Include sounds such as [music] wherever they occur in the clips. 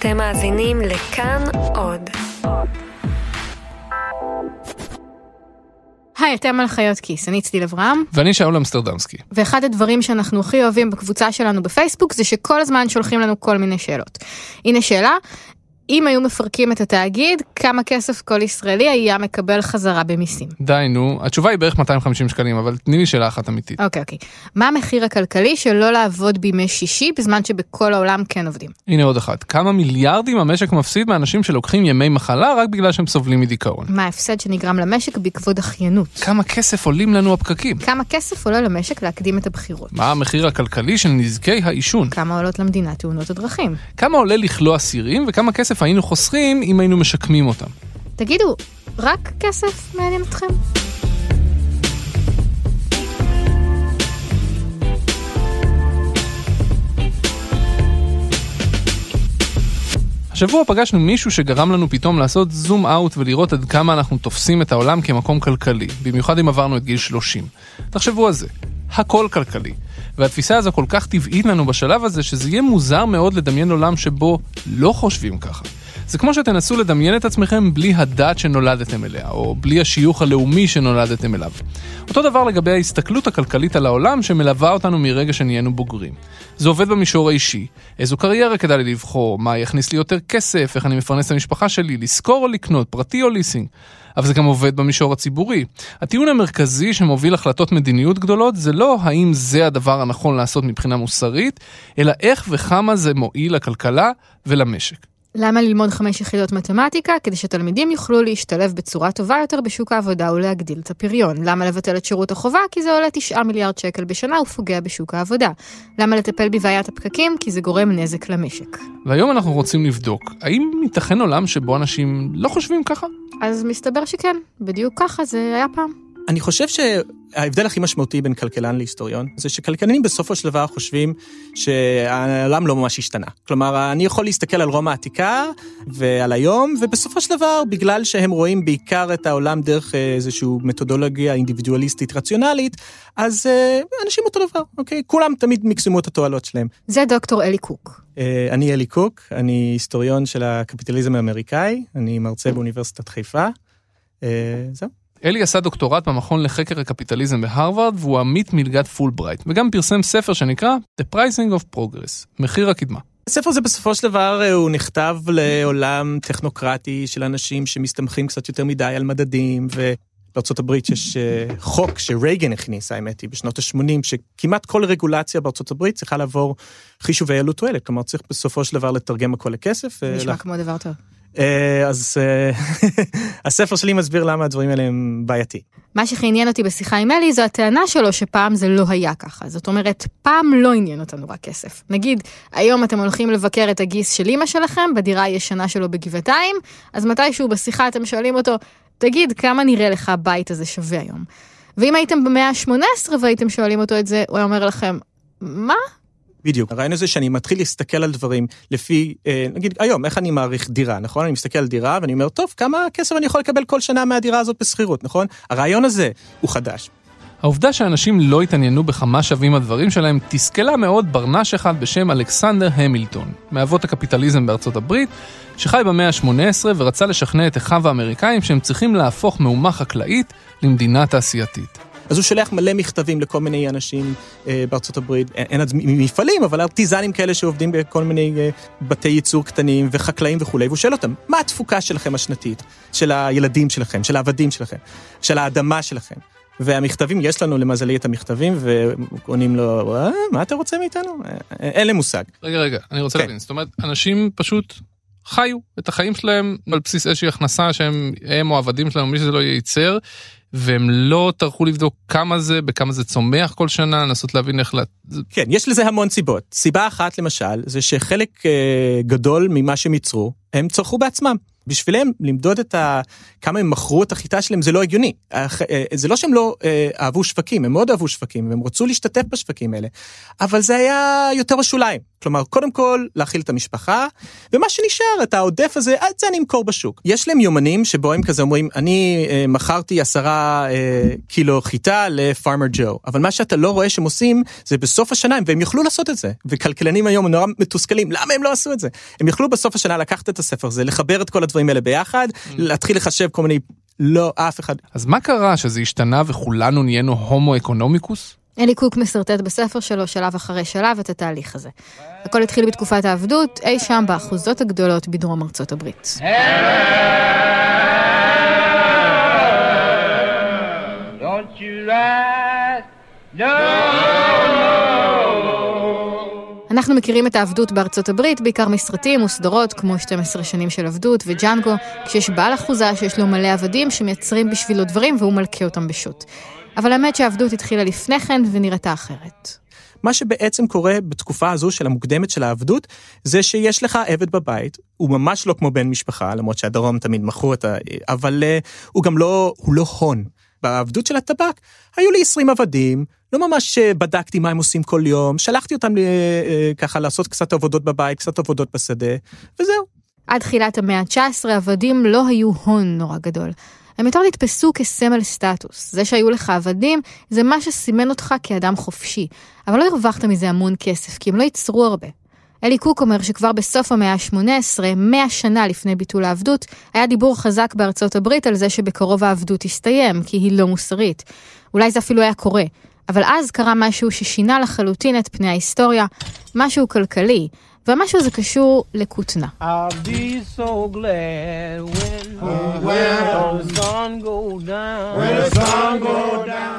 אתם מאזינים לכאן עוד. היי, אתם על חיות כיס, אני צדיל אברהם. ואני שאול אמסטרדמסקי. ואחד הדברים שאנחנו הכי אוהבים בקבוצה שלנו בפייסבוק זה שכל הזמן שולחים לנו כל מיני שאלות. הנה שאלה, אם היו מפרקים את התאגיד, כמה כסף כל ישראלי היה מקבל חזרה במיסים? די, נו, התשובה היא בערך 250 שקלים, אבל תני לי שאלה אחת אמיתית. אוקיי, אוקיי. מה המחיר הכלכלי של לא לעבוד בימי שישי, בזמן שבכל העולם כן עובדים? הנה עוד אחת. כמה מיליארדים המשק מפסיד מאנשים שלוקחים ימי מחלה רק בגלל שהם סובלים מדיכאון? מה ההפסד שנגרם למשק בעקבות אחיינות? כמה כסף עולים לנו הפקקים? כמה כסף עולה למשק להקדים את הבחירות? מה המחיר הכלכלי של נזקי העישון? כמה עולות למדינה תאונות הדרכים? כמה עולה לכלוא אסירים וכמה כסף היינו חוסכים אם היינו משקמים אותם. תגידו, רק כסף מעניין אתכם? השבוע פגשנו מישהו שגרם לנו פתאום לעשות זום אאוט ולראות עד כמה אנחנו תופסים את העולם כמקום כלכלי, במיוחד אם עברנו את גיל 30. תחשבו על זה, הכל כלכלי. והתפיסה הזו כל כך טבעית לנו בשלב הזה, שזה יהיה מוזר מאוד לדמיין עולם שבו לא חושבים ככה. זה כמו שתנסו לדמיין את עצמכם בלי הדת שנולדתם אליה, או בלי השיוך הלאומי שנולדתם אליו. אותו דבר לגבי ההסתכלות הכלכלית על העולם שמלווה אותנו מרגע שנהיינו בוגרים. זה עובד במישור האישי, איזו קריירה כדאי לי לבחור, מה יכניס לי יותר כסף, איך אני מפרנס את המשפחה שלי, לשכור או לקנות, פרטי או ליסינג. אבל זה גם עובד במישור הציבורי. הטיעון המרכזי שמוביל החלטות מדיניות גדולות זה לא האם זה הדבר הנכון לעשות מבחינה מוסרית, אלא איך וכמה זה מועיל לכלכלה ולמשק. למה ללמוד חמש יחידות מתמטיקה? כדי שתלמידים יוכלו להשתלב בצורה טובה יותר בשוק העבודה ולהגדיל את הפריון. למה לבטל את שירות החובה? כי זה עולה 9 מיליארד שקל בשנה ופוגע בשוק העבודה. למה לטפל בבעיית הפקקים? כי זה גורם נזק למשק. והיום אנחנו רוצים לבדוק, האם ייתכן עולם שבו אנשים לא חושבים ככה? אז מסתבר שכן, בדיוק ככה זה היה פעם. אני חושב שההבדל הכי משמעותי בין כלכלן להיסטוריון, זה שכלכלנים בסופו של דבר חושבים שהעולם לא ממש השתנה. כלומר, אני יכול להסתכל על רומא העתיקה ועל היום, ובסופו של דבר, בגלל שהם רואים בעיקר את העולם דרך אה, איזושהי מתודולוגיה אינדיבידואליסטית רציונלית, אז אה, אנשים אותו דבר, אוקיי? כולם תמיד מקסימו את התועלות שלהם. זה דוקטור אלי קוק. אה, אני אלי קוק, אני היסטוריון של הקפיטליזם האמריקאי, אני מרצה באוניברסיטת חיפה. זהו. אלי עשה דוקטורט במכון לחקר הקפיטליזם בהרווארד והוא עמית מלגת פולברייט, וגם פרסם ספר שנקרא The Pricing of Progress, מחיר הקדמה. הספר הזה בסופו של דבר אה, הוא נכתב לעולם טכנוקרטי של אנשים שמסתמכים קצת יותר מדי על מדדים, ובארה"ב יש אה, חוק שרייגן הכניס, האמת היא, בשנות ה-80, שכמעט כל רגולציה בארה"ב צריכה לעבור חישובי עלות תועלת, כלומר צריך בסופו של דבר לתרגם הכל לכסף. אה, נשמע ולה... כמו דבר טוב. אה, אז אה, [laughs] הספר שלי מסביר למה הדברים האלה הם בעייתי. מה שכעניין אותי בשיחה עם אלי זו הטענה שלו שפעם זה לא היה ככה. זאת אומרת, פעם לא עניין אותנו רק כסף. נגיד, היום אתם הולכים לבקר את הגיס של אימא שלכם בדירה הישנה שלו בגבעתיים, אז מתישהו בשיחה אתם שואלים אותו, תגיד, כמה נראה לך הבית הזה שווה היום? ואם הייתם במאה ה-18 והייתם שואלים אותו את זה, הוא היה אומר לכם, מה? בדיוק. הרעיון הזה שאני מתחיל להסתכל על דברים לפי, אה, נגיד היום, איך אני מעריך דירה, נכון? אני מסתכל על דירה ואני אומר, טוב, כמה כסף אני יכול לקבל כל שנה מהדירה הזאת בשכירות, נכון? הרעיון הזה הוא חדש. העובדה שאנשים לא התעניינו בכמה שווים הדברים שלהם תסכלה מאוד ברנש אחד בשם אלכסנדר המילטון, מאבות הקפיטליזם בארצות הברית, שחי במאה ה-18 ורצה לשכנע את אחיו האמריקאים שהם צריכים להפוך מאומה חקלאית למדינה תעשייתית. אז הוא שולח מלא מכתבים לכל מיני אנשים אה, בארצות הברית, אה, אין עד מפעלים, אבל ארטיזנים כאלה שעובדים בכל מיני אה, בתי ייצור קטנים וחקלאים וכולי, והוא שואל אותם, מה התפוקה שלכם השנתית, של הילדים שלכם, של העבדים שלכם, של האדמה שלכם? והמכתבים, יש לנו למזלי את המכתבים, ועונים לו, אה, מה אתה רוצה מאיתנו? אה, אה, אין לי מושג. רגע, רגע, אני רוצה כן. להבין. זאת אומרת, אנשים פשוט חיו את החיים שלהם על בסיס איזושהי הכנסה שהם, הם או העבדים שלהם, מי שזה לא ייצר, והם לא טרחו לבדוק כמה זה, בכמה זה צומח כל שנה, לנסות להבין איך ל... כן, יש לזה המון סיבות. סיבה אחת למשל, זה שחלק אה, גדול ממה שהם ייצרו, הם צרכו בעצמם. בשבילם למדוד את ה... כמה הם מכרו את החיטה שלהם זה לא הגיוני. אה, זה לא שהם לא אה, אהבו שווקים, הם מאוד אהבו שווקים, והם רצו להשתתף בשווקים האלה, אבל זה היה יותר בשוליים. כלומר, קודם כל, להאכיל את המשפחה, ומה שנשאר, את העודף הזה, את זה אני אמכור בשוק. יש להם יומנים שבו הם כזה אומרים, אני אה, מכרתי עשרה אה, קילו חיטה לפארמר ג'ו, אבל מה שאתה לא רואה שהם עושים, זה בסוף השנה, והם יוכלו לעשות את זה. וכלכלנים היום נורא מתוסכלים, למה הם לא עשו את זה? הם יוכלו בסוף השנה לקחת את הספר הזה, לחבר את כל הדברים האלה ביחד, mm. להתחיל לחשב כל מיני... לא, אף אחד. אז מה קרה שזה השתנה וכולנו נהיינו הומו אקונומיקוס? אלי קוק משרטט בספר שלו שלב אחרי שלב את התהליך הזה. הכל התחיל בתקופת העבדות, אי שם באחוזות הגדולות בדרום ארצות הברית. אנחנו מכירים את העבדות בארצות הברית, בעיקר מסרטים וסדרות כמו 12 שנים של עבדות וג'אנגו, כשיש בעל אחוזה שיש לו מלא עבדים שמייצרים בשבילו דברים והוא מלכה אותם בשוט. אבל האמת שהעבדות התחילה לפני כן ונראתה אחרת. מה שבעצם קורה בתקופה הזו של המוקדמת של העבדות, זה שיש לך עבד בבית, הוא ממש לא כמו בן משפחה, למרות שהדרום תמיד מכרו את ה... אבל uh, הוא גם לא, הוא לא הון. בעבדות של הטבק, היו לי 20 עבדים, לא ממש אה, בדקתי מה הם עושים כל יום, שלחתי אותם uh, ככה לעשות קצת עבודות בבית, קצת עבודות בשדה, וזהו. עד תחילת המאה ה-19 עבדים לא היו הון נורא גדול. הם יותר נתפסו כסמל סטטוס. זה שהיו לך עבדים, זה מה שסימן אותך כאדם חופשי. אבל לא הרווחת מזה המון כסף, כי הם לא ייצרו הרבה. אלי קוק אומר שכבר בסוף המאה ה-18, 100 שנה לפני ביטול העבדות, היה דיבור חזק בארצות הברית על זה שבקרוב העבדות תסתיים, כי היא לא מוסרית. אולי זה אפילו היה קורה. אבל אז קרה משהו ששינה לחלוטין את פני ההיסטוריה, משהו כלכלי, והמשהו הזה קשור לכותנה.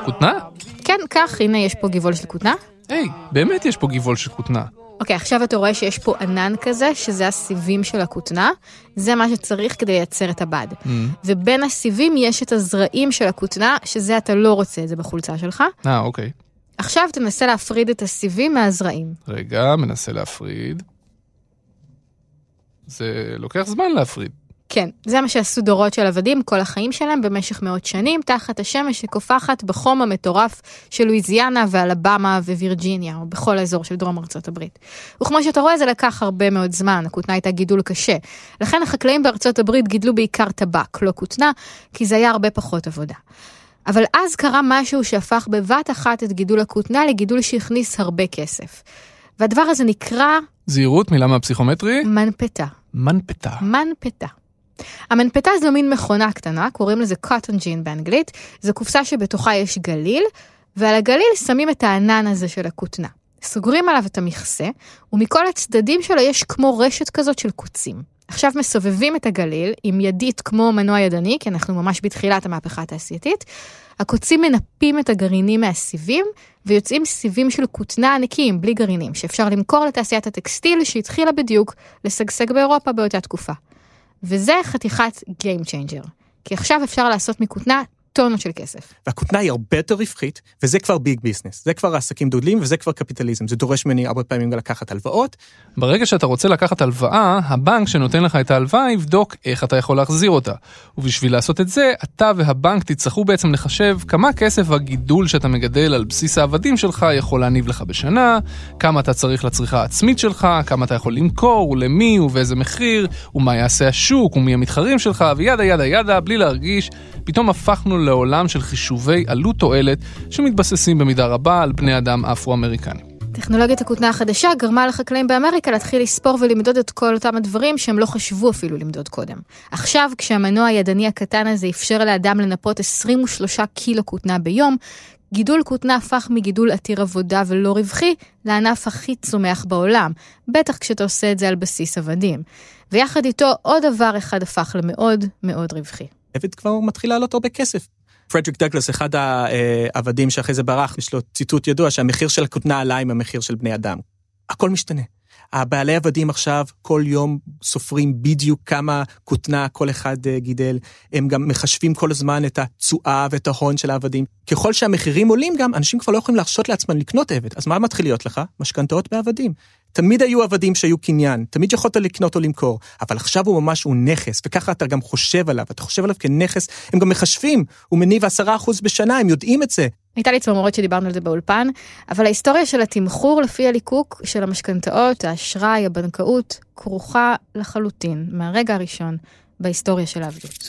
כותנה? כן, כך, הנה יש פה גיבול של כותנה. היי, באמת יש פה גיבול של כותנה. אוקיי, okay, עכשיו אתה רואה שיש פה ענן כזה, שזה הסיבים של הכותנה, זה מה שצריך כדי לייצר את הבד. Mm. ובין הסיבים יש את הזרעים של הכותנה, שזה אתה לא רוצה, זה בחולצה שלך. אה, אוקיי. Okay. עכשיו תנסה להפריד את הסיבים מהזרעים. רגע, מנסה להפריד. זה לוקח זמן להפריד. כן, זה מה שעשו דורות של עבדים כל החיים שלהם במשך מאות שנים, תחת השמש שקופחת בחום המטורף של לואיזיאנה ואלבמה ווירג'יניה, או בכל האזור של דרום ארצות הברית. וכמו שאתה רואה, זה לקח הרבה מאוד זמן, הכותנה הייתה גידול קשה. לכן החקלאים בארצות הברית גידלו בעיקר טבק, לא כותנה, כי זה היה הרבה פחות עבודה. אבל אז קרה משהו שהפך בבת אחת את גידול הכותנה לגידול שהכניס הרבה כסף. והדבר הזה נקרא זהירות, מילה מהפסיכומטרי. מנפתה. מנפתה. מנפתה. המנפתה זו מין מכונה קטנה, קוראים לזה קוטון ג'ין באנגלית, זו קופסה שבתוכה יש גליל, ועל הגליל שמים את הענן הזה של הכותנה. סוגרים עליו את המכסה, ומכל הצדדים שלו יש כמו רשת כזאת של קוצים. עכשיו מסובבים את הגליל עם ידית כמו מנוע ידני, כי אנחנו ממש בתחילת המהפכה התעשייתית. הקוצים מנפים את הגרעינים מהסיבים, ויוצאים סיבים של כותנה ענקיים בלי גרעינים, שאפשר למכור לתעשיית הטקסטיל שהתחילה בדיוק לשגשג באירופה באותה תקופה. וזה חתיכת Game Changer. כי עכשיו אפשר לעשות מכותנה טונות של כסף. והכותנה היא הרבה יותר רווחית, וזה כבר ביג ביזנס. זה כבר עסקים דודלים וזה כבר קפיטליזם. זה דורש ממני הרבה פעמים לקחת הלוואות. ברגע שאתה רוצה לקחת הלוואה, הבנק שנותן לך את ההלוואה יבדוק איך אתה יכול להחזיר אותה. ובשביל לעשות את זה, אתה והבנק תצטרכו בעצם לחשב כמה כסף הגידול שאתה מגדל על בסיס העבדים שלך יכול להניב לך בשנה, כמה אתה צריך לצריכה העצמית שלך, כמה אתה יכול למכור, ולמי, ובאיזה מחיר, ומה יעשה השוק, ומי המתחרים שלך, וידה ידה ידה, בלי להרגיש, פתאום הפכנו לעולם של חישובי עלות תועלת שמתבססים במידה רבה על בני אדם אפרו-אמריקנים. טכנולוגיית הכותנה החדשה גרמה לחקלאים באמריקה להתחיל לספור ולמדוד את כל אותם הדברים שהם לא חשבו אפילו למדוד קודם. עכשיו, כשהמנוע הידני הקטן הזה אפשר לאדם לנפות 23 קילו כותנה ביום, גידול כותנה הפך מגידול עתיר עבודה ולא רווחי לענף הכי צומח בעולם, בטח כשאתה עושה את זה על בסיס עבדים. ויחד איתו עוד דבר אחד הפך למאוד מאוד רווחי. עבד כבר מתחיל לעלות הרבה כסף. פרדריק דגלס, אחד העבדים שאחרי זה ברח, יש לו ציטוט ידוע שהמחיר של הכותנה עלה עם המחיר של בני אדם. הכל משתנה. הבעלי עבדים עכשיו כל יום סופרים בדיוק כמה כותנה כל אחד אה, גידל. הם גם מחשבים כל הזמן את התשואה ואת ההון של העבדים. ככל שהמחירים עולים גם, אנשים כבר לא יכולים להרשות לעצמם לקנות עבד. אז מה מתחיל להיות לך? משכנתאות בעבדים. תמיד היו עבדים שהיו קניין, תמיד יכולת לקנות או למכור, אבל עכשיו הוא ממש הוא נכס, וככה אתה גם חושב עליו, אתה חושב עליו כנכס, הם גם מחשבים, הוא מניב עשרה אחוז בשנה, הם יודעים את זה. הייתה לי צמרמורת שדיברנו על זה באולפן, אבל ההיסטוריה של התמחור לפי הליקוק של המשכנתאות, האשראי, הבנקאות, כרוכה לחלוטין, מהרגע הראשון, בהיסטוריה של העבדות.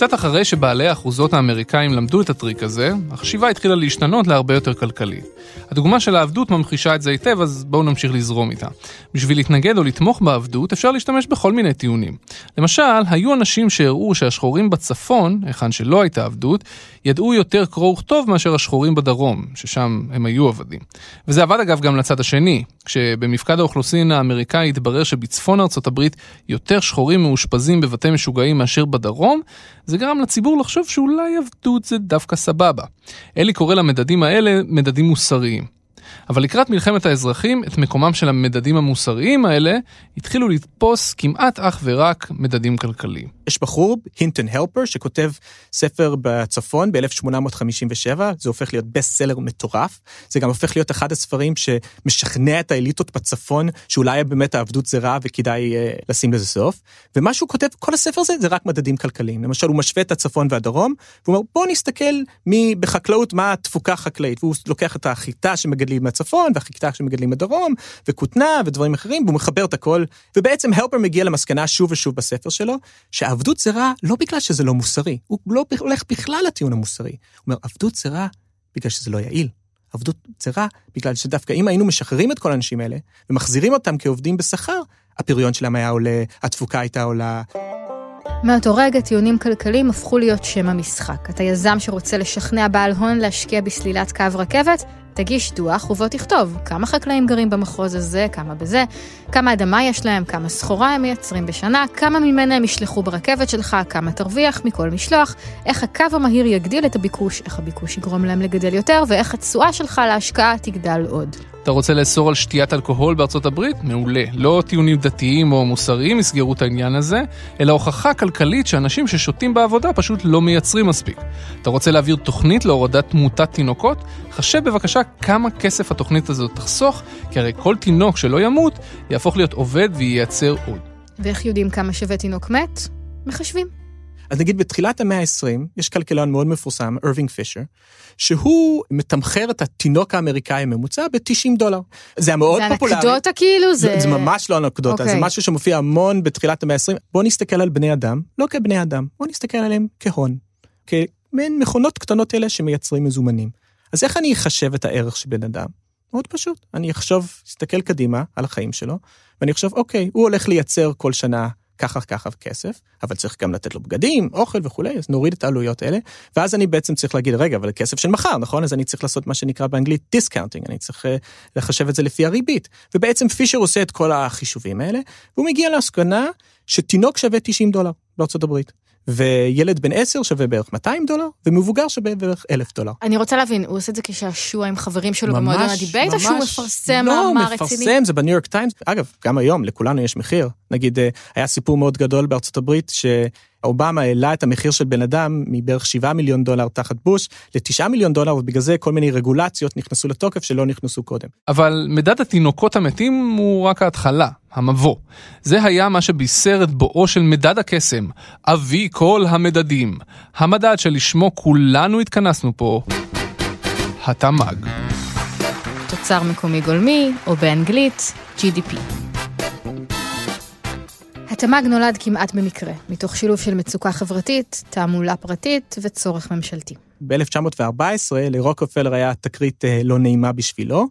קצת אחרי שבעלי האחוזות האמריקאים למדו את הטריק הזה, החשיבה התחילה להשתנות להרבה יותר כלכלי. הדוגמה של העבדות ממחישה את זה היטב, אז בואו נמשיך לזרום איתה. בשביל להתנגד או לתמוך בעבדות, אפשר להשתמש בכל מיני טיעונים. למשל, היו אנשים שהראו שהשחורים בצפון, היכן שלא הייתה עבדות, ידעו יותר קרוא וכתוב מאשר השחורים בדרום, ששם הם היו עבדים. וזה עבד אגב גם לצד השני, כשבמפקד האוכלוסין האמריקאי התברר שבצפון ארצות הברית יותר שחורים מאושפזים בבתי משוגעים מאשר בדרום, זה גרם לציבור לחשוב שאולי עבדות זה דווקא סבבה. אלי קורא למדדים האלה מדדים מוסריים. אבל לקראת מלחמת האזרחים, את מקומם של המדדים המוסריים האלה התחילו לתפוס כמעט אך ורק מדדים כלכליים. יש בחור, הינטון הלפר, שכותב ספר בצפון ב-1857, זה הופך להיות בסט סלר מטורף. זה גם הופך להיות אחד הספרים שמשכנע את האליטות בצפון, שאולי באמת העבדות זה רע וכדאי uh, לשים לזה סוף. ומה שהוא כותב, כל הספר הזה, זה רק מדדים כלכליים. למשל, הוא משווה את הצפון והדרום, והוא אומר, בואו נסתכל מ- בחקלאות מה התפוקה החקלאית. והוא לוקח את החיטה שמגדלים מהצפון, והחיטה שמגדלים מהדרום, וכותנה ודברים אחרים, והוא מחבר את הכל. ובעצם הלפר מגיע למסקנה שוב ושוב בספר שלו, שעב עבדות זה רע לא בגלל שזה לא מוסרי, הוא לא הולך בכלל לטיעון המוסרי. הוא אומר, עבדות זה רע בגלל שזה לא יעיל. עבדות זה רע בגלל שדווקא אם היינו משחררים את כל האנשים האלה ומחזירים אותם כעובדים בשכר, הפריון שלהם היה עולה, התפוקה הייתה עולה. מאותו רגע טיעונים כלכליים הפכו להיות שם המשחק. אתה יזם שרוצה לשכנע בעל הון להשקיע בסלילת קו רכבת, תגיש דוח ובו תכתוב כמה חקלאים גרים במחוז הזה, כמה בזה, כמה אדמה יש להם, כמה סחורה הם מייצרים בשנה, כמה ממנה הם ישלחו ברכבת שלך, כמה תרוויח מכל משלוח, איך הקו המהיר יגדיל את הביקוש, איך הביקוש יגרום להם לגדל יותר, ואיך התשואה שלך להשקעה תגדל עוד. אתה רוצה לאסור על שתיית אלכוהול בארצות הברית? מעולה. לא טיעונים דתיים או מוסריים יסגרו את העניין הזה, אלא הוכחה כלכלית שאנשים ששותים בעבודה פשוט לא מייצרים מספיק. אתה רוצה להעביר תוכנית להורדת תמותת תינוקות? חשב בבקשה כמה כסף התוכנית הזאת תחסוך, כי הרי כל תינוק שלא ימות, יהפוך להיות עובד וייצר עוד. ואיך יודעים כמה שווה תינוק מת? מחשבים. אז נגיד בתחילת המאה ה-20, יש כלכלן מאוד מפורסם, אירווינג פישר, שהוא מתמחר את התינוק האמריקאי הממוצע ב-90 דולר. זה היה מאוד זה פופולרי. זה אנקדוטה כאילו? זה... זה ממש לא אנקדוטה, okay. זה אוקיי. משהו שמופיע המון בתחילת המאה ה-20. בואו נסתכל על בני אדם, לא כבני אדם, בואו נסתכל עליהם כהון. כמין מכונות קטנות אלה שמייצרים מזומנים. אז איך אני אחשב את הערך של בן אדם? מאוד פשוט. אני אחשוב, אסתכל קדימה על החיים שלו, ואני אחשוב, אוקיי, הוא הולך לייצר כל שנה ככה ככה כסף, אבל צריך גם לתת לו בגדים, אוכל וכולי, אז נוריד את העלויות האלה, ואז אני בעצם צריך להגיד, רגע, אבל כסף של מחר, נכון? אז אני צריך לעשות מה שנקרא באנגלית דיסקאונטינג, אני צריך אה, לחשב את זה לפי הריבית. ובעצם פישר עושה את כל החישובים האלה, והוא מגיע להסקנה שתינוק שווה 90 דולר בארצות הברית. וילד בן 10 שווה בערך 200 דולר, ומבוגר שווה בערך 1,000 דולר. אני רוצה להבין, הוא עושה את זה כשעשוע עם חברים שלו במועדון הדיבייט, או שהוא מפרסם לא, מאמר רציני? לא, מפרסם, זה בניו יורק טיימס. אגב, גם היום, לכולנו יש מחיר. נגיד, אה, היה סיפור מאוד גדול בארצות הברית, ש... אובמה העלה את המחיר של בן אדם מבערך 7 מיליון דולר תחת בוש ל-9 מיליון דולר, ובגלל זה כל מיני רגולציות נכנסו לתוקף שלא נכנסו קודם. אבל מדד התינוקות המתים הוא רק ההתחלה, המבוא. זה היה מה שבישר את בואו של מדד הקסם, אבי כל המדדים. המדד שלשמו כולנו התכנסנו פה, התמ"ג. תוצר מקומי גולמי, או באנגלית, GDP. התמ"ג נולד כמעט במקרה, מתוך שילוב של מצוקה חברתית, תעמולה פרטית וצורך ממשלתי. ב-1914 לרוקפלר היה תקרית אה, לא נעימה בשבילו,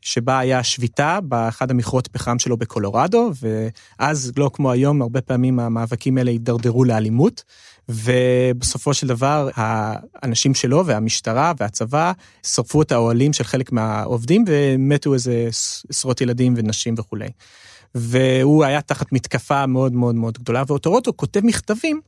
שבה היה שביתה באחד המכרות פחם שלו בקולורדו, ואז, לא כמו היום, הרבה פעמים המאבקים האלה הידרדרו לאלימות, ובסופו של דבר האנשים שלו והמשטרה והצבא שרפו את האוהלים של חלק מהעובדים, ומתו איזה עשרות ילדים ונשים וכולי. והוא היה תחת מתקפה מאוד מאוד מאוד גדולה, ואותו רוטו כותב מכתבים.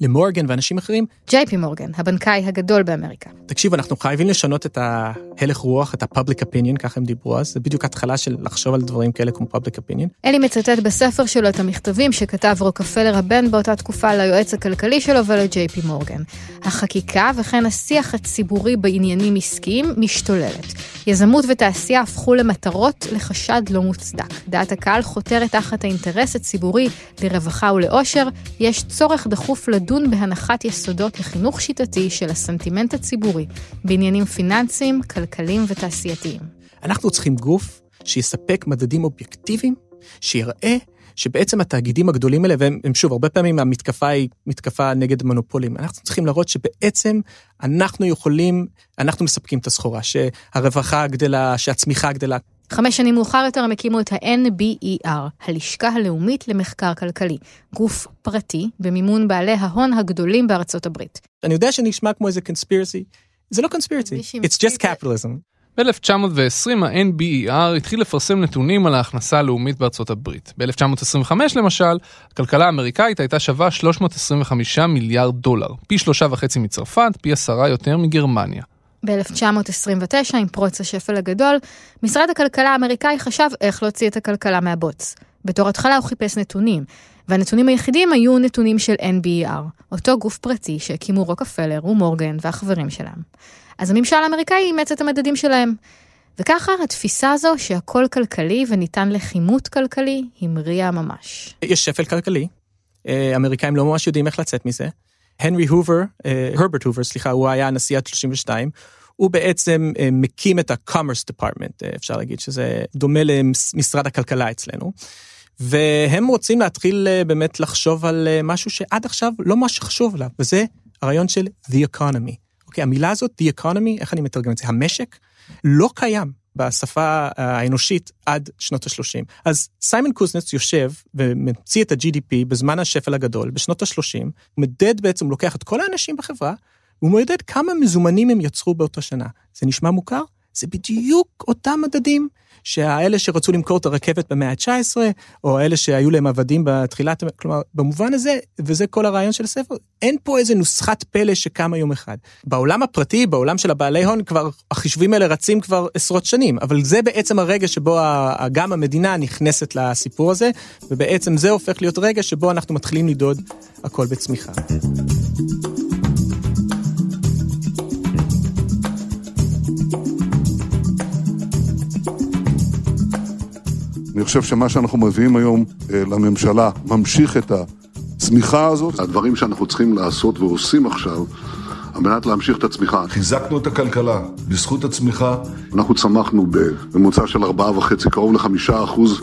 למורגן ואנשים אחרים. ג'יי פי מורגן, הבנקאי הגדול באמריקה. תקשיב, אנחנו חייבים לשנות את ההלך רוח, את ה-public opinion, ככה הם דיברו אז, זה בדיוק התחלה של לחשוב על דברים כאלה כמו public opinion. אלי מצטט בספר שלו את המכתבים שכתב רוקפלר הבן באותה תקופה ליועץ הכלכלי שלו ולג'יי פי מורגן. החקיקה וכן השיח הציבורי בעניינים עסקיים משתוללת. יזמות ותעשייה הפכו למטרות לחשד לא מוצדק. דעת הקהל חותרת תחת האינטרס הציבורי לרווחה ולאושר, יש צורך דחוף לדון בהנחת יסודות לחינוך שיטתי של הסנטימנט הציבורי בעניינים פיננסיים, כלכליים ותעשייתיים. אנחנו צריכים גוף שיספק מדדים אובייקטיביים, שיראה שבעצם התאגידים הגדולים האלה, והם הם, שוב, הרבה פעמים המתקפה היא מתקפה נגד מונופולים. אנחנו צריכים להראות שבעצם אנחנו יכולים, אנחנו מספקים את הסחורה, שהרווחה גדלה, שהצמיחה גדלה. חמש שנים מאוחר יותר הם הקימו את ה-NBER, הלשכה הלאומית למחקר כלכלי, גוף פרטי במימון בעלי ההון הגדולים בארצות הברית. אני יודע שנשמע כמו איזה קונספירסי, זה לא קונספירסי, it's just capitalism. ב-1920 ה-NBER התחיל לפרסם נתונים על ההכנסה הלאומית בארצות הברית. ב-1925 למשל, הכלכלה האמריקאית הייתה שווה 325 מיליארד דולר, פי שלושה וחצי מצרפת, פי עשרה יותר מגרמניה. ב-1929, עם פרוץ השפל הגדול, משרד הכלכלה האמריקאי חשב איך להוציא את הכלכלה מהבוץ. בתור התחלה הוא חיפש נתונים, והנתונים היחידים היו נתונים של NBER, אותו גוף פרטי שהקימו רוקפלר ומורגן והחברים שלהם. אז הממשל האמריקאי אימץ את המדדים שלהם. וככה התפיסה הזו שהכל כלכלי וניתן לכימות כלכלי המריאה ממש. יש שפל כלכלי, אה, אמריקאים לא ממש יודעים איך לצאת מזה. הנרי הובר, אה, הרברט הובר, סליחה, הוא היה הנשיא ה-32, הוא בעצם אה, מקים את ה-commerce department, אה, אפשר להגיד שזה דומה למשרד הכלכלה אצלנו. והם רוצים להתחיל באמת לחשוב על משהו שעד עכשיו לא ממש חשוב עליו, וזה הרעיון של The Economy. אוקיי, המילה הזאת, The Economy, איך אני מתרגם את זה? המשק? לא קיים בשפה אה, האנושית עד שנות ה-30. אז סיימן קוזנץ יושב ומציא את ה-GDP בזמן השפל הגדול, בשנות ה-30, מדד בעצם, הוא לוקח את כל האנשים בחברה, הוא מודד כמה מזומנים הם יצרו באותה שנה. זה נשמע מוכר? זה בדיוק אותם מדדים שהאלה שרצו למכור את הרכבת במאה ה-19, או האלה שהיו להם עבדים בתחילת, כלומר, במובן הזה, וזה כל הרעיון של הספר, אין פה איזה נוסחת פלא שקמה יום אחד. בעולם הפרטי, בעולם של הבעלי הון, כבר, החישובים האלה רצים כבר עשרות שנים, אבל זה בעצם הרגע שבו גם המדינה נכנסת לסיפור הזה, ובעצם זה הופך להיות רגע שבו אנחנו מתחילים לדוד הכל בצמיחה. אני חושב שמה שאנחנו מביאים היום אה, לממשלה ממשיך את הצמיחה הזאת. הדברים שאנחנו צריכים לעשות ועושים עכשיו על מנת להמשיך את הצמיחה. חיזקנו את הכלכלה בזכות הצמיחה. אנחנו צמחנו בממוצע של 4.5, קרוב ל-5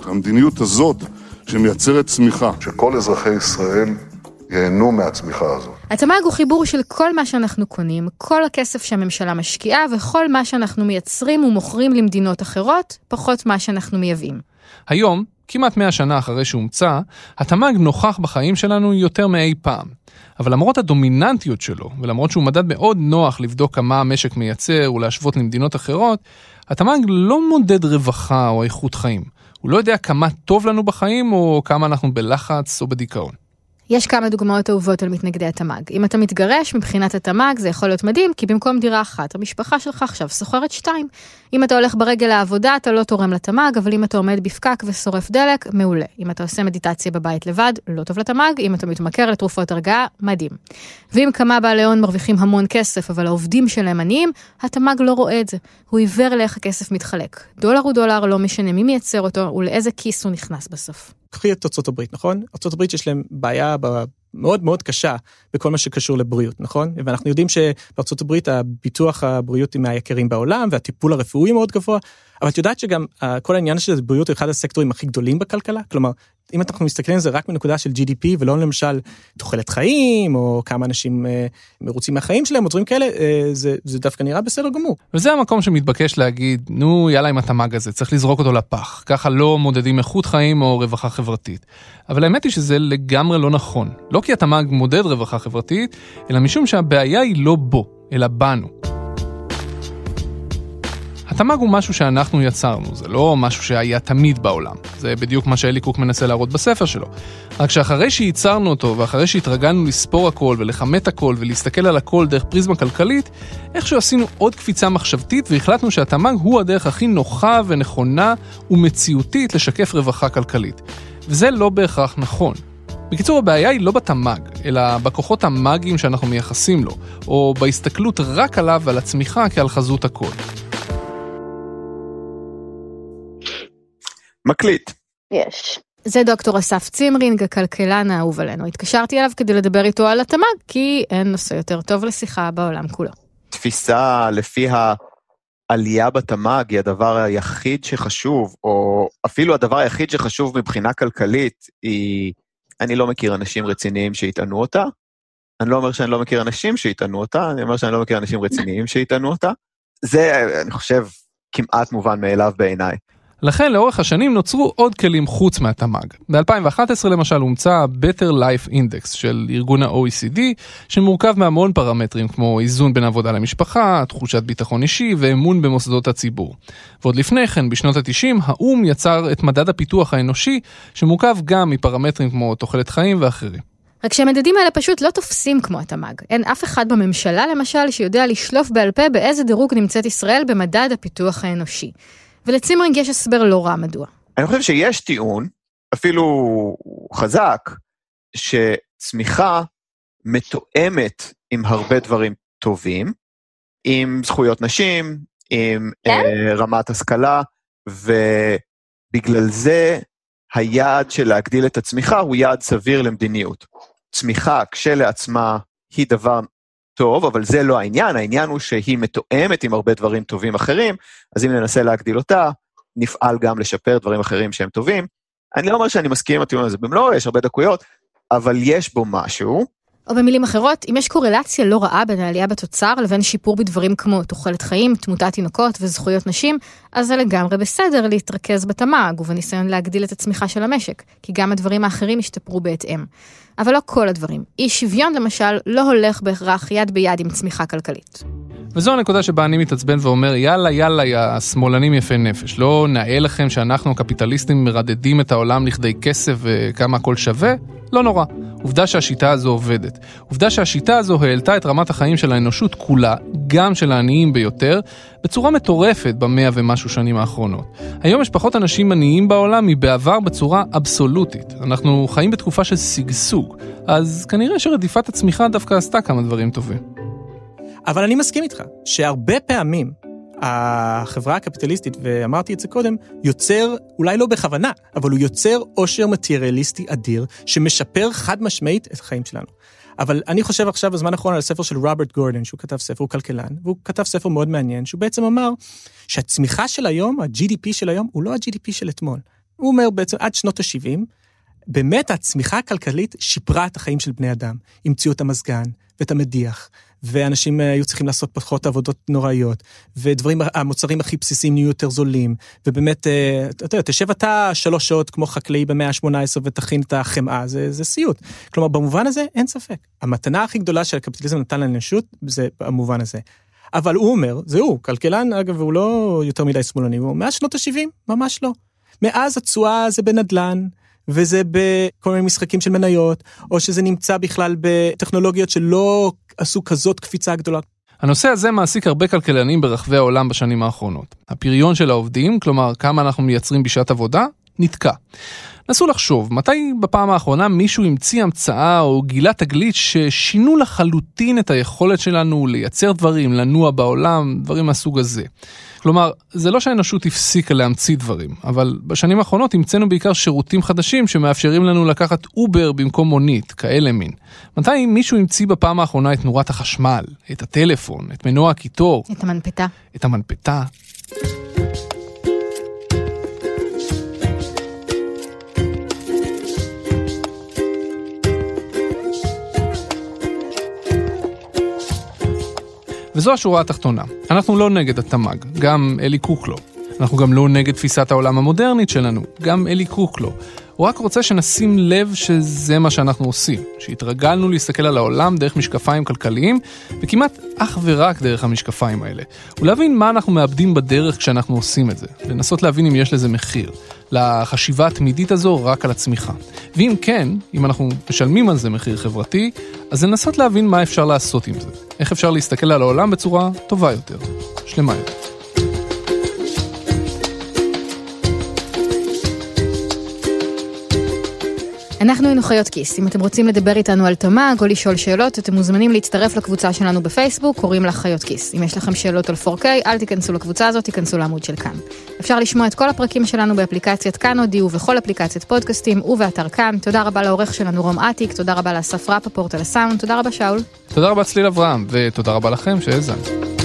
המדיניות הזאת שמייצרת צמיחה. שכל אזרחי ישראל ייהנו מהצמיחה הזו. התמ"ג הוא חיבור של כל מה שאנחנו קונים, כל הכסף שהממשלה משקיעה וכל מה שאנחנו מייצרים ומוכרים למדינות אחרות, פחות מה שאנחנו מייבאים. היום, כמעט 100 שנה אחרי שהומצא, התמ"ג נוכח בחיים שלנו יותר מאי פעם. אבל למרות הדומיננטיות שלו, ולמרות שהוא מדד מאוד נוח לבדוק כמה המשק מייצר ולהשוות למדינות אחרות, התמ"ג לא מודד רווחה או איכות חיים. הוא לא יודע כמה טוב לנו בחיים או כמה אנחנו בלחץ או בדיכאון. יש כמה דוגמאות אהובות על מתנגדי התמ"ג. אם אתה מתגרש, מבחינת התמ"ג זה יכול להיות מדהים, כי במקום דירה אחת, המשפחה שלך עכשיו שוכרת שתיים. אם אתה הולך ברגל לעבודה, אתה לא תורם לתמ"ג, אבל אם אתה עומד בפקק ושורף דלק, מעולה. אם אתה עושה מדיטציה בבית לבד, לא טוב לתמ"ג, אם אתה מתמכר לתרופות הרגעה, מדהים. ואם כמה בעלי הון מרוויחים המון כסף, אבל העובדים שלהם עניים, התמ"ג לא רואה את זה. הוא עיוור לאיך הכסף מתחלק. דולר הוא דולר, לא משנה מי מייצר אותו ולאיזה כיס הוא נכנס בסוף. קחי את ארצות הברית, נכון? ארצות הברית יש להם בעיה מאוד מאוד קשה בכל מה שקשור לבריאות, נכון? ואנחנו יודעים שבארצות הברית הביטוח הבריאות היא מהיקרים בעולם, והטיפול הרפואי מאוד גבוה, אבל את יודעת שגם אה, כל העניין של בריאות הוא אחד הסקטורים הכי גדולים בכלכלה? כלומר, אם אנחנו מסתכלים על זה רק מנקודה של GDP ולא למשל תוחלת חיים, או כמה אנשים אה, מרוצים מהחיים שלהם, או דברים כאלה, אה, זה, זה דווקא נראה בסדר גמור. וזה המקום שמתבקש להגיד, נו יאללה עם התמ"ג הזה, צריך לזרוק אותו לפח. ככה לא מודדים איכות חיים או רווחה חברתית. אבל האמת היא שזה לגמרי לא נכון. לא כי התמ"ג מודד רווחה חברתית, אלא משום שהבעיה היא לא בו, אלא בנו. התמ"ג הוא משהו שאנחנו יצרנו, זה לא משהו שהיה תמיד בעולם. זה בדיוק מה שאלי קוק מנסה להראות בספר שלו. רק שאחרי שייצרנו אותו, ואחרי שהתרגלנו לספור הכל ולכמת הכל ולהסתכל על הכל דרך פריזמה כלכלית, איכשהו עשינו עוד קפיצה מחשבתית והחלטנו שהתמ"ג הוא הדרך הכי נוחה ונכונה ומציאותית לשקף רווחה כלכלית. וזה לא בהכרח נכון. בקיצור, הבעיה היא לא בתמ"ג, אלא בכוחות המאגיים שאנחנו מייחסים לו, או בהסתכלות רק עליו ועל הצמיחה כעל חזות הכל. מקליט. יש. זה דוקטור אסף צימרינג, הכלכלן האהוב עלינו. התקשרתי אליו כדי לדבר איתו על התמ"ג, כי אין נושא יותר טוב לשיחה בעולם כולו. תפיסה לפי העלייה בתמ"ג היא הדבר היחיד שחשוב, או אפילו הדבר היחיד שחשוב מבחינה כלכלית, היא... אני לא מכיר אנשים רציניים שיטענו אותה. אני לא אומר שאני לא מכיר אנשים שיטענו אותה, אני אומר שאני לא מכיר אנשים רציניים שיטענו אותה. זה, אני חושב, כמעט מובן מאליו בעיניי. לכן לאורך השנים נוצרו עוד כלים חוץ מהתמ"ג. ב-2011 למשל הומצא ה-Better Life Index של ארגון ה-OECD, שמורכב מהמון פרמטרים כמו איזון בין עבודה למשפחה, תחושת ביטחון אישי ואמון במוסדות הציבור. ועוד לפני כן, בשנות ה-90, האו"ם יצר את מדד הפיתוח האנושי, שמורכב גם מפרמטרים כמו תוחלת חיים ואחרים. רק שהמדדים האלה פשוט לא תופסים כמו התמ"ג. אין אף אחד בממשלה, למשל, שיודע לשלוף בעל פה באיזה דירוג נמצאת ישראל במדד הפיתוח האנושי. ולצימרינג יש הסבר לא רע מדוע. אני חושב שיש טיעון, אפילו חזק, שצמיחה מתואמת עם הרבה דברים טובים, עם זכויות נשים, עם כן? uh, רמת השכלה, ובגלל זה היעד של להגדיל את הצמיחה הוא יעד סביר למדיניות. צמיחה כשלעצמה היא דבר טוב, אבל זה לא העניין, העניין הוא שהיא מתואמת עם הרבה דברים טובים אחרים, אז אם ננסה להגדיל אותה, נפעל גם לשפר דברים אחרים שהם טובים. אני לא אומר שאני מסכים עם הטיעון הזה במלואו, יש הרבה דקויות, אבל יש בו משהו. או במילים אחרות, אם יש קורלציה לא רעה בין העלייה בתוצר לבין שיפור בדברים כמו תוחלת חיים, תמותת תינוקות וזכויות נשים, אז זה לגמרי בסדר להתרכז בתמ"ג ובניסיון להגדיל את הצמיחה של המשק, כי גם הדברים האחרים השתפרו בהתאם. אבל לא כל הדברים. אי שוויון למשל לא הולך בהכרח יד ביד עם צמיחה כלכלית. וזו הנקודה שבה אני מתעצבן ואומר, יאללה, יאללה, יא שמאלנים יפי נפש. לא נאה לכם שאנחנו הקפיטליסטים מרדדים את העולם לכדי כסף וכמה הכל שווה? לא נורא. עובדה שהשיטה הזו עובדת. עובדה שהשיטה הזו העלתה את רמת החיים של האנושות כולה, גם של העניים ביותר, בצורה מטורפת במאה ומשהו שנים האחרונות. היום יש פחות אנשים עניים בעולם מבעבר בצורה אבסולוטית. אנחנו חיים בתקופה של שגשוג, אז כנראה שרדיפת הצמיחה דווקא עשתה כמה דברים טובים. אבל אני מסכים איתך שהרבה פעמים החברה הקפיטליסטית, ואמרתי את זה קודם, יוצר, אולי לא בכוונה, אבל הוא יוצר עושר מטריאליסטי אדיר, שמשפר חד משמעית את החיים שלנו. אבל אני חושב עכשיו בזמן האחרון על ספר של רוברט גורדן, שהוא כתב ספר, הוא כלכלן, והוא כתב ספר מאוד מעניין, שהוא בעצם אמר שהצמיחה של היום, ה-GDP של היום, הוא לא ה-GDP של אתמול. הוא אומר בעצם עד שנות ה-70, באמת הצמיחה הכלכלית שיפרה את החיים של בני אדם. המציאו את המזגן, ואת המדיח, ואנשים אה, היו צריכים לעשות פחות עבודות נוראיות, ודברים, המוצרים הכי בסיסיים נהיו יותר זולים, ובאמת, אה, אתה יודע, תשב אתה שלוש שעות כמו חקלאי במאה ה-18 ותכין את החמאה, זה, זה סיוט. כלומר, במובן הזה, אין ספק. המתנה הכי גדולה שהקפיטליזם נתן לאנושות, זה במובן הזה. אבל הוא אומר, זה הוא, כלכלן, אגב, הוא לא יותר מדי שמאלני, הוא מאז שנות ה-70, ממש לא. מאז התשואה זה בנדלן, וזה בכל מיני משחקים של מניות, או שזה נמצא בכלל בטכנולוגיות שלא עשו כזאת קפיצה גדולה. הנושא הזה מעסיק הרבה כלכלנים ברחבי העולם בשנים האחרונות. הפריון של העובדים, כלומר כמה אנחנו מייצרים בשעת עבודה, נתקע. נסו לחשוב, מתי בפעם האחרונה מישהו המציא המצאה או גילה תגלית ששינו לחלוטין את היכולת שלנו לייצר דברים, לנוע בעולם, דברים מהסוג הזה. כלומר, זה לא שהאנושות הפסיקה להמציא דברים, אבל בשנים האחרונות המצאנו בעיקר שירותים חדשים שמאפשרים לנו לקחת אובר במקום מונית, כאלה מין. מתי מישהו המציא בפעם האחרונה את נורת החשמל, את הטלפון, את מנוע הקיטור? את המנפתה. את המנפתה. וזו השורה התחתונה. אנחנו לא נגד התמ"ג, גם אלי קוק לא. אנחנו גם לא נגד תפיסת העולם המודרנית שלנו, גם אלי קוק לא. הוא רק רוצה שנשים לב שזה מה שאנחנו עושים, שהתרגלנו להסתכל על העולם דרך משקפיים כלכליים, וכמעט אך ורק דרך המשקפיים האלה. ולהבין מה אנחנו מאבדים בדרך כשאנחנו עושים את זה, לנסות להבין אם יש לזה מחיר. לחשיבה התמידית הזו רק על הצמיחה. ואם כן, אם אנחנו משלמים על זה מחיר חברתי, אז לנסות להבין מה אפשר לעשות עם זה. איך אפשר להסתכל על העולם בצורה טובה יותר, שלמה יותר. אנחנו היינו חיות כיס. אם אתם רוצים לדבר איתנו על תמ"ג או לשאול שאלות, אתם מוזמנים להצטרף לקבוצה שלנו בפייסבוק, קוראים לה חיות כיס. אם יש לכם שאלות על 4K, אל תיכנסו לקבוצה הזאת, תיכנסו לעמוד של כאן. אפשר לשמוע את כל הפרקים שלנו באפליקציית כאן אודי ובכל אפליקציית פודקאסטים ובאתר כאן. תודה רבה לעורך שלנו רום אטיק, תודה רבה לאסף ראפ, הפורטל הסאונד, תודה רבה שאול. תודה רבה צליל אברהם, ותודה רבה לכם שהאזנתם.